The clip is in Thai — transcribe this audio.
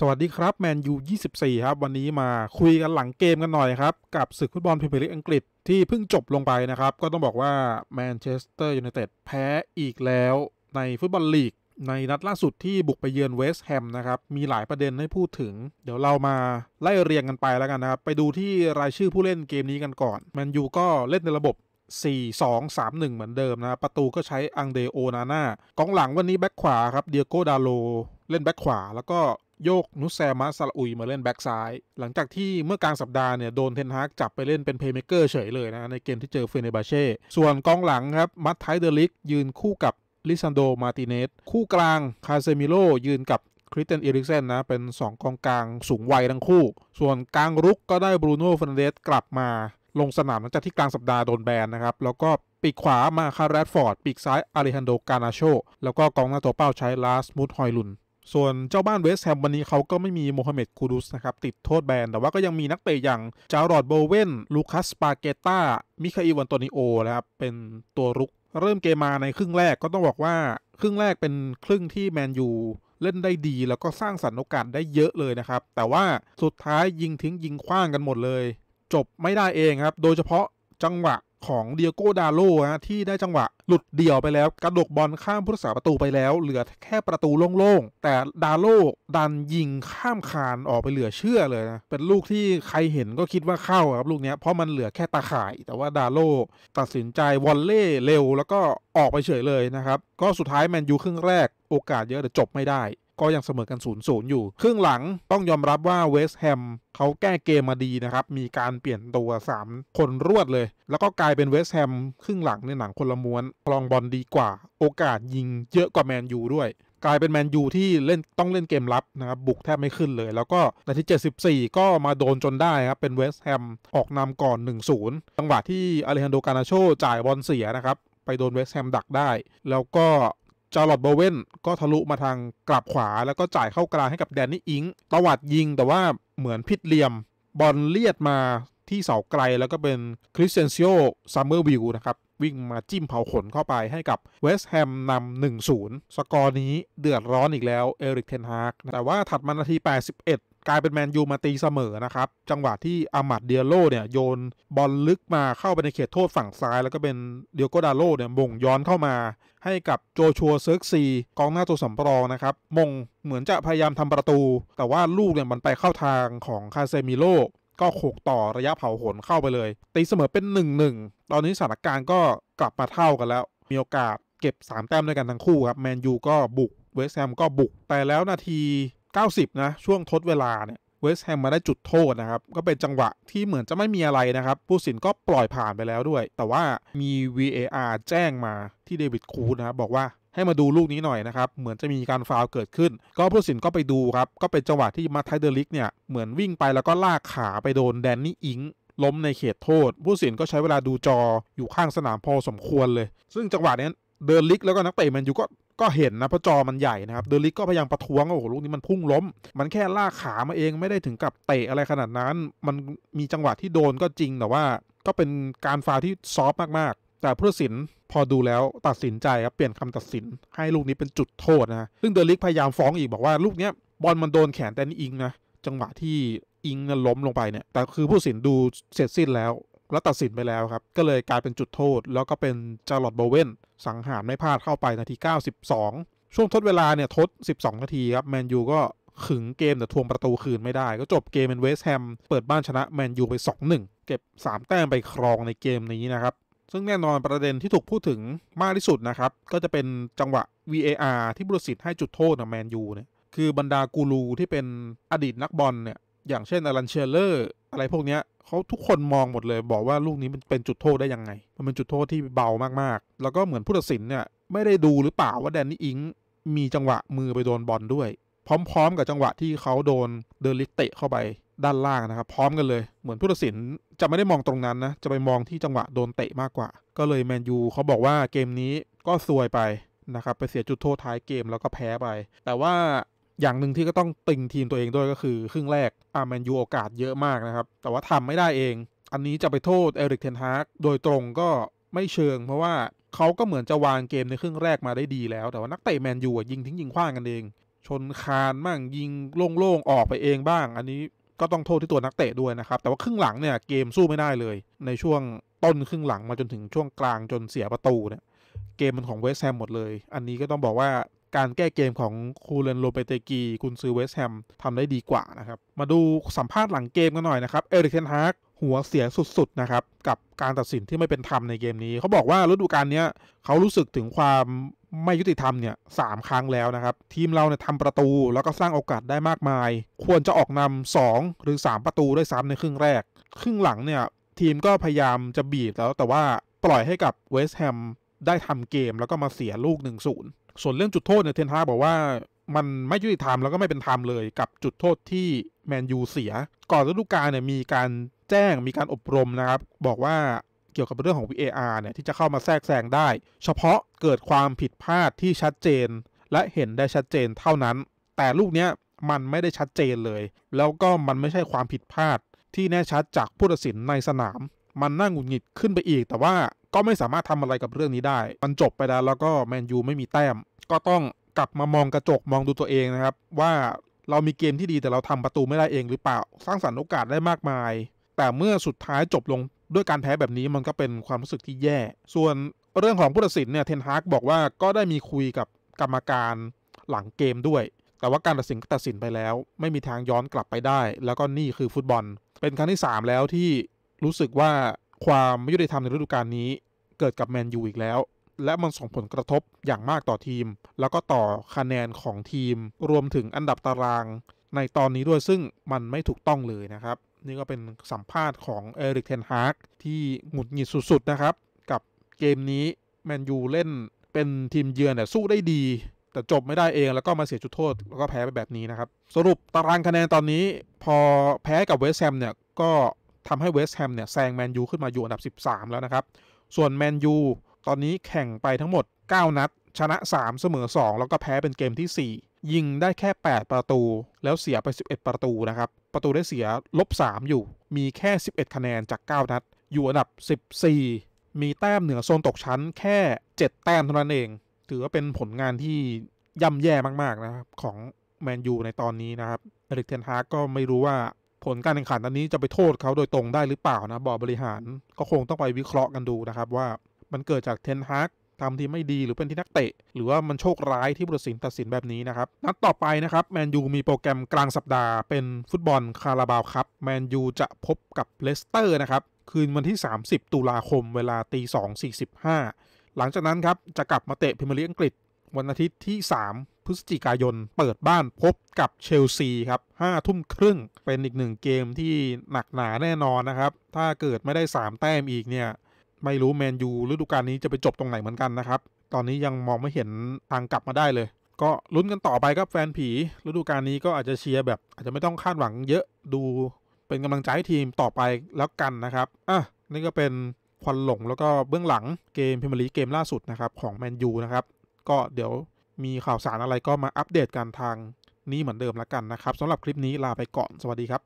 สวัสดีครับ แมนยู 24 ครับ วันนี้มาคุยกันหลังเกมกันหน่อยครับ กับศึกฟุตบอลพรีเมียร์ลีกอังกฤษที่เพิ่งจบลงไปนะครับ ก็ต้องบอกว่าแมนเชสเตอร์ยูไนเต็ดแพ้อีกแล้วในฟุตบอลลีกในนัดล่าสุดที่บุกไปเยือนเวสต์แฮมนะครับ มีหลายประเด็นให้พูดถึง เดี๋ยวเรามา ไล่เรียงกันไปแล้วกันนะครับ ไปดูที่รายชื่อผู้เล่นเกมนี้กันก่อนแมนยูก็เล่นในระบบ 4-2-3-1 เหมือนเดิมนะประตูก็ใช้อังเดโอนาน่ากองหลังวันนี้แบ็คขวาครับเดียโกดาโลเล่นแบ็คขวาแล้วก็โยกนุสแซมัสลาอุยมาเล่นแบ็กซ้ายหลังจากที่เมื่อกลางสัปดาห์เนี่ยโดนเทนฮากจับไปเล่นเป็นเพย์เมเกอร์เฉยเลยนะ ในเกมที่เจอเฟเนบาเช่ส่วนกองหลังครับมัตไทเดลิก ยืนคู่กับลิซันโดมาติเนสคู่กลางคาเซมิโลยืนกับคริสเตนเอริกเซนนะเป็น2กองกลางสูงวัยทั้งคู่ ส่วนกลางรุกก็ได้บรูโน่ฟฟนเดสกลับมาลงสนาม หลังจากที่กลางสัปดาห์โดนแบนนะครับแล้วก็ปีกขวามาคาร์แรดฟอร์ดปีกซ้ายอาริฮันโดกานาโชแล้วก็กองหน้าตัวเป้าใช้ลาสมูทฮอยลุนส่วนเจ้าบ้านเวสต์แฮมวันนี้เขาก็ไม่มีโมฮัมเหม็ดคูดุสนะครับติดโทษแบนแต่ว่าก็ยังมีนักเตะอย่างจารอดโบเวนลูคัสปาเกต้ามิคาอีวันโตนิโอนะครับเป็นตัวรุก เริ่มเกมมาในครึ่งแรกก็ต้องบอกว่า ครึ่งแรกเป็นครึ่งที่แมนยูเล่นได้ดีแล้วก็สร้างสรรค์โอกาสได้เยอะเลยนะครับ แต่ว่าสุดท้ายยิงทิ้งยิงคว้างกันหมดเลย จบไม่ได้เองครับโดยเฉพาะจังหวะของเดียโกดาโลฮะที่ได้จังหวะหลุดเดี่ยวไปแล้ว กระดกบอลข้ามผู้รักษาประตูไปแล้ว เหลือแค่ประตูโล่งๆ แต่ดาโลดันยิงข้ามคานออกไปเหลือเชื่อเลยนะ เป็นลูกที่ใครเห็นก็คิดว่าเข้าครับลูกนี้เพราะมันเหลือแค่ตาข่าย แต่ว่าดาโลตัดสินใจวอลเล่เร็วแล้วก็ออกไปเฉยเลยนะครับ ก็สุดท้ายแมนยูครึ่งแรก โอกาสเยอะแต่จบไม่ได้ก็ยังเสมอกัน0ูนย์อยู่ ครึ่งหลังต้องยอมรับว่าเวสต์แฮมเขาแก้เกมมาดีนะครับ มีการเปลี่ยนตัว 3 คนรวดเลย แล้วก็กลายเป็นเวสต์แฮมครึ่งหลังในหนังคนละม้วนคลองบอลดีกว่า โอกาสยิงเยอะกว่าแมนยูด้วย กลายเป็นแมนยูที่เล่นต้องเล่นเกมรับนะครับ บุกแทบไม่ขึ้นเลย แล้วก็นาที74 ก็มาโดนจนได้ครับ เป็นเวสต์แฮมออกนำก่อน 1-0 จังหวะที่อเลฮันโดกานาโชจ่ายบอลเสียนะครับไปโดนเวสแฮมดักได้ แล้วก็จาร์ลอตโบเวนก็ทะลุมาทางกลับขวาแล้วก็จ่ายเข้ากลางให้กับแดนนี่อิงตวัดยิงแต่ว่าเหมือนพิดเหลี่ยม บอลเลียดมาที่เสาไกลแล้วก็เป็นคริสเซนซิโอซัมเมอร์วิวนะครับ วิ่งมาจิ้มเผาขนเข้าไปให้กับ เวสแฮมนำ1-0สกอร์นี้เดือดร้อนอีกแล้วเอริกเทนฮากแต่ว่าถัดมานาที81กลายเป็นแมนยูมาตีเสมอนะครับ จังหวะที่อามัดเดียโลเนี่ยโยน บอลลึกมาเข้าไปในเขตโทษฝั่งซ้าย แล้วก็เป็นเดียโกดาโลเนี่ยบ่งย้อนเข้ามาให้กับโจชัวเซิร์กซีกองหน้าตัวสำรองนะครับมงเหมือนจะพยายามทำประตู แต่ว่าลูกเนี่ยมันไปเข้าทางของคาเซมิโลก็โขกต่อระยะเผาขนเข้าไปเลย ตีเสมอเป็น 1-1 ตอนนี้สถานการณ์ก็กลับมาเท่ากันแล้ว มีโอกาสเก็บ3แต้มด้วยกันทั้งคู่ครับแมนยูก็บุกเวสแฮมก็บุกแต่แล้วนาที90นะช่วงทดเวลาเนี่ยเวสแฮมมาได้จุดโทษนะครับ ก็เป็นจังหวะที่เหมือนจะไม่มีอะไรนะครับ ผู้สินก็ปล่อยผ่านไปแล้วด้วย แต่ว่ามี VAR แจ้งมาที่เดวิดคูนะครับบอกว่าให้มาดูลูกนี้หน่อยนะครับ เหมือนจะมีการฟาวเกิดขึ้น ก็ผู้สินก็ไปดูครับ ก็เป็นจังหวะที่มาไทเดอลิกเนี่ย เหมือนวิ่งไปแล้วก็ลากขาไปโดนแดนนี่อิงล้มในเขตโทษ ผู้สินก็ใช้เวลาดูจออยู่ข้างสนามพอสมควรเลย ซึ่งจังหวะนี้เดินลิกแล้วก็นักเตะแมนยูก็ก็เห็นนะพระจอมันใหญ่นะครับเดลิกก็พยายามประท้วงโอ้โหลูกนี้มันพุ่งล้มมันแค่ลากขามาเองไม่ได้ถึงกับเตะอะไรขนาดนั้นมันมีจังหวะที่โดนก็จริงแต่ว่าก็เป็นการฟาที่ซอฟมากๆ แต่ผู้ตัดสินพอดูแล้วตัดสินใจครับเปลี่ยนคำตัดสินให้ลูกนี้เป็นจุดโทษนะ ซึ่งเดลิกพยายามฟ้องอีกบอกว่าลูกเนี้ยบอลมันโดนแขนแต่นี่อิงนะจังหวะที่อิงล้มลงไปเนี่ย แต่คือผู้สินดูเสร็จสิ้นแล้วแล้วตัดสินไปแล้วครับ ก็เลยกลายเป็นจุดโทษ แล้วก็เป็นจารลอตโบเวนสังหารไม่พลาดเข้าไปนาที 92 ช่วงทดเวลาเนี่ยทด 12 นาทีครับแมนยูก็ขึงเกมแต่ทวงประตูคืนไม่ได้ ก็จบเกมเป็นเวสต์แฮมเปิดบ้านชนะแมนยูไป 2-1 เก็บ 3 แต้มไปครองในเกมนี้นะครับ ซึ่งแน่นอนประเด็นที่ถูกพูดถึงมากที่สุดนะครับ ก็จะเป็นจังหวะ VAR ที่บุรสิทธิ์ให้จุดโทษนะแมนยูเนี่ยคือบรรดากูรูที่เป็นอดีตนักบอลเนี่ยอย่างเช่นอารันเชลเลอร์อะไรพวกเนี้ยเขาทุกคนมองหมดเลยบอกว่าลูกนี้มันเป็นจุดโทษได้ยังไงมันเป็นจุดโทษที่เบามากๆ แล้วก็เหมือนผู้ตัดสินเนี่ยไม่ได้ดูหรือเปล่าว่าแดนนี่อิงมีจังหวะมือไปโดนบอลด้วย พร้อมๆกับจังหวะที่เขาโดนเดลิกเตะเข้าไปด้านล่างนะครับพร้อมกันเลยเหมือนผู้ตัดสินจะไม่ได้มองตรงนั้นนะจะไปมองที่จังหวะโดนเตะมากกว่า ก็เลยแมนยูเขาบอกว่าเกมนี้ก็ซวยไปนะครับไปเสียจุดโทษท้ายเกมแล้วก็แพ้ไป แต่ว่าอย่างหนึ่งที่ก็ต้องติงทีมตัวเองด้วยก็คือครึ่งแรกอาร์แมนยูโอกาสเยอะมากนะครับแต่ว่าทำไม่ได้เอง อันนี้จะไปโทษเอริกเทนฮากโดยตรงก็ไม่เชิง เพราะว่าเขาก็เหมือนจะวางเกมในครึ่งแรกมาได้ดีแล้วแต่ว่านักเตะแมนยูยิงทิ้งยิงขว้างกันเองชนคานบ้างยิงโล่งๆออกไปเองบ้าง อันนี้ก็ต้องโทษที่ตัวนักเตะด้วยนะครับแต่ว่าครึ่งหลังเนี่ยเกมสู้ไม่ได้เลยในช่วงต้นครึ่งหลังมาจนถึงช่วงกลางจนเสียประตูเนี่ยเกมมันของเวสแฮมหมดเลย อันนี้ก็ต้องบอกว่าการแก้เกมของคูเลนโลเปเตกีคุณซือเวสแฮมทำได้ดีกว่านะครับ มาดูสัมภาษณ์หลังเกมกันหน่อยนะครับเอริกเทนฮากหัวเสียสุดๆ นะครับ กับการตัดสินที่ไม่เป็นธรรมในเกมนี้ เขาบอกว่าฤดูกาลนี้เขารู้สึกถึงความไม่ยุติธรรมเนี่ยสามครั้งแล้วนะครับ ทีมเราเนี่ยทำประตูแล้วก็สร้างโอกาสได้มากมาย ควรจะออกนำ2หรือ3 ประตูได้ซ้ำในครึ่งแรก ครึ่งหลังเนี่ยทีมก็พยายามจะบีบแล้วแต่ว่าปล่อยให้กับเวสต์แฮมได้ทำเกมแล้วก็มาเสียลูก 1-0ส่วนเรื่องจุดโทษเนี่ยเทนฮาบอกว่ามันไม่ยุติธรรมแล้วก็ไม่เป็นธรรมเลย กับจุดโทษที่แมนยูเสีย ก่อนฤดูกาลเนี่ยมีการแจ้งมีการอบรมนะครับ บอกว่าเกี่ยวกับเรื่องของ VAR เนี่ยที่จะเข้ามาแทรกแซงได้ เฉพาะเกิดความผิดพลาดที่ชัดเจนและเห็นได้ชัดเจนเท่านั้น แต่ลูกเนี้ยมันไม่ได้ชัดเจนเลย แล้วก็มันไม่ใช่ความผิดพลาดที่แน่ชัดจากผู้ตัดสินในสนามมันน่าหงุดหงิดขึ้นไปอีก แต่ว่าก็ไม่สามารถทำอะไรกับเรื่องนี้ได้ มันจบไปแล้วแล้วก็แมนยูไม่มีแต้ม ก็ต้องกลับมามองกระจกมองดูตัวเองนะครับ ว่าเรามีเกมที่ดีแต่เราทำประตูไม่ได้เองหรือเปล่าสร้างสรรค์โอกาสได้มากมาย แต่เมื่อสุดท้ายจบลงด้วยการแพ้แบบนี้มันก็เป็นความรู้สึกที่แย่ ส่วนเรื่องของผู้ตัดสินเนี่ยเทนฮากบอกว่าก็ได้มีคุยกับกรรมการหลังเกมด้วย แต่ว่าการตัดสินก็ตัดสินไปแล้ว ไม่มีทางย้อนกลับไปได้ แล้วก็นี่คือฟุตบอล เป็นครั้งที่ 3 แล้วที่รู้สึกว่าความไม่ยุติธรรมในฤดูกาลนี้เกิดกับแมนยูอีกแล้ว และมันส่งผลกระทบอย่างมากต่อทีม แล้วก็ต่อคะแนนของทีมรวมถึงอันดับตารางในตอนนี้ด้วยซึ่งมันไม่ถูกต้องเลยนะครับ นี่ก็เป็นสัมภาษณ์ของเอริกเทนฮาร์กที่หงุดหงิดสุดๆนะครับ กับเกมนี้แมนยูเล่นเป็นทีมเยือนแต่สู้ได้ดี แต่จบไม่ได้เองแล้วก็มาเสียจุดโทษแล้วก็แพ้ไปแบบนี้นะครับสรุปตารางคะแนนตอนนี้ พอแพ้กับเวสต์แฮมเนี่ยก็ทำให้เวสต์แฮมเนี่ยแซงแมนยูขึ้นมาอยู่อันดับ 13 แล้วนะครับ ส่วนแมนยูตอนนี้แข่งไปทั้งหมด 9 นัด ชนะ 3 เสมอ2 แล้วก็แพ้เป็นเกมที่ 4 ยิงได้แค่ 8 ประตู แล้วเสียไป 11 ประตูนะครับ ประตูได้เสียลบ 3 อยู่ มีแค่ 11 คะแนนจาก 9 นัด อยู่อันดับ 14 มีแต้มเหนือโซนตกชั้นแค่ 7 แต้มเท่านั้นเอง ถือว่าเป็นผลงานที่ย่ำแย่มากๆนะครับของแมนยูในตอนนี้นะครับเอริกเทนฮาก็ไม่รู้ว่าผลการแข่งขันอันนี้จะไปโทษเขาโดยตรงได้หรือเปล่านะ บอร์ดบริหารก็คงต้องไปวิเคราะห์กันดูนะครับว่ามันเกิดจากเทนฮากทำทีไม่ดีหรือเป็นที่นักเตะหรือว่ามันโชคร้ายที่ผู้ตรสินตัดสินแบบนี้นะครับนัดต่อไปนะครับแมนยูมีโปรแกรมกลางสัปดาห์เป็นฟุตบอลคาราบาวครับแมนยูจะพบกับเลสเตอร์นะครับคืนวันที่ 30ตุลาคมเวลาตีสองสี่สิบห้าหลังจากนั้นครับจะกลับมาเตะพิมพร์ลีอังกฤษ วันอาทิตย์ที่ 3พฤศจิกายนเปิดบ้านพบกับเชลซีครับห้าทุ่มครึ่งเป็นอีกหนึ่งเกมที่หนักหนาแน่นอนนะครับ ถ้าเกิดไม่ได้3แต้มอีกเนี่ย ไม่รู้แมนยูฤดูกาลนี้จะไปจบตรงไหนเหมือนกันนะครับ ตอนนี้ยังมองไม่เห็นทางกลับมาได้เลย ก็ลุ้นกันต่อไปครับแฟนผี ฤดูกาลนี้ก็อาจจะเชียร์แบบอาจจะไม่ต้องคาดหวังเยอะดูเป็นกำลังใจให้ทีมต่อไปแล้วกันนะครับ อ่ะนี่ก็เป็นควันหลงแล้วก็เบื้องหลังเกมพิมลีเกมล่าสุดนะครับของแมนยูนะครับ ก็เดี๋ยวมีข่าวสารอะไรก็มาอัปเดตกันทางนี้เหมือนเดิมแล้วกันนะครับสำหรับคลิปนี้ลาไปก่อนสวัสดีครับ